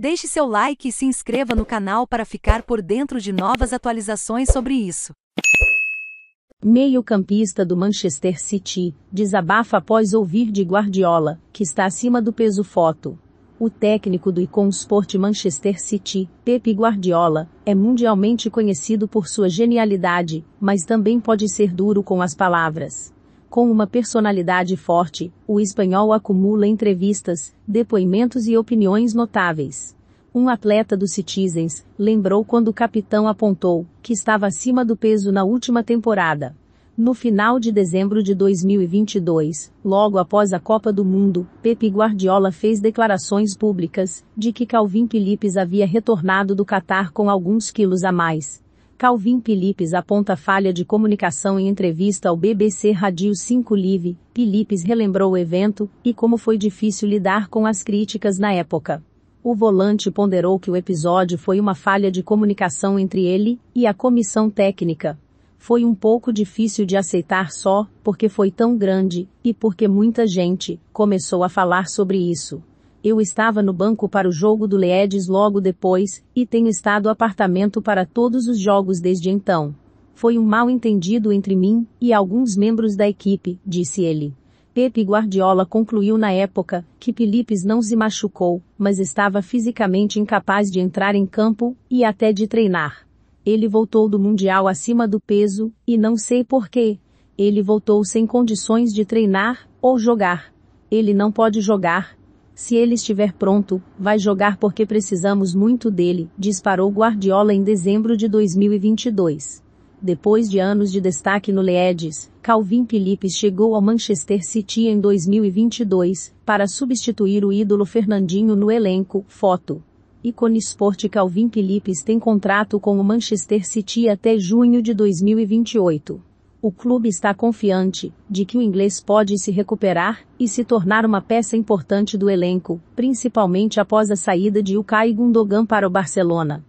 Deixe seu like e se inscreva no canal para ficar por dentro de novas atualizações sobre isso. Meio-campista do Manchester City desabafa após ouvir de Guardiola, que está acima do peso foto. O técnico do Icon Sport Manchester City, Pepe Guardiola, é mundialmente conhecido por sua genialidade, mas também pode ser duro com as palavras. Com uma personalidade forte, o espanhol acumula entrevistas, depoimentos e opiniões notáveis. Um atleta do Citizens lembrou quando o capitão apontou que estava acima do peso na última temporada. No final de dezembro de 2022, logo após a Copa do Mundo, Pepe Guardiola fez declarações públicas de que Calvin Phillips havia retornado do Catar com alguns quilos a mais, Calvin Pilipes aponta falha de comunicação em entrevista ao BBC Radio 5 Live. Pilipes relembrou o evento e como foi difícil lidar com as críticas na época. O volante ponderou que o episódio foi uma falha de comunicação entre ele e a comissão técnica. Foi um pouco difícil de aceitar só, porque foi tão grande, e porque muita gente começou a falar sobre isso. Eu estava no banco para o jogo do Leeds logo depois, e tenho estado apartamento para todos os jogos desde então. Foi um mal entendido entre mim e alguns membros da equipe, disse ele. Pepe Guardiola concluiu na época que Pilipes não se machucou, mas estava fisicamente incapaz de entrar em campo e até de treinar. Ele voltou do Mundial acima do peso, e não sei porquê. Ele voltou sem condições de treinar ou jogar. Ele não pode jogar, se ele estiver pronto, vai jogar porque precisamos muito dele, disparou Guardiola em dezembro de 2022. Depois de anos de destaque no Leeds, Calvin Phillips chegou ao Manchester City em 2022 para substituir o ídolo Fernandinho no elenco. Foto. Icone Sport Calvin Phillips tem contrato com o Manchester City até junho de 2028. O clube está confiante de que o inglês pode se recuperar e se tornar uma peça importante do elenco, principalmente após a saída de Ukay Gundogan para o Barcelona.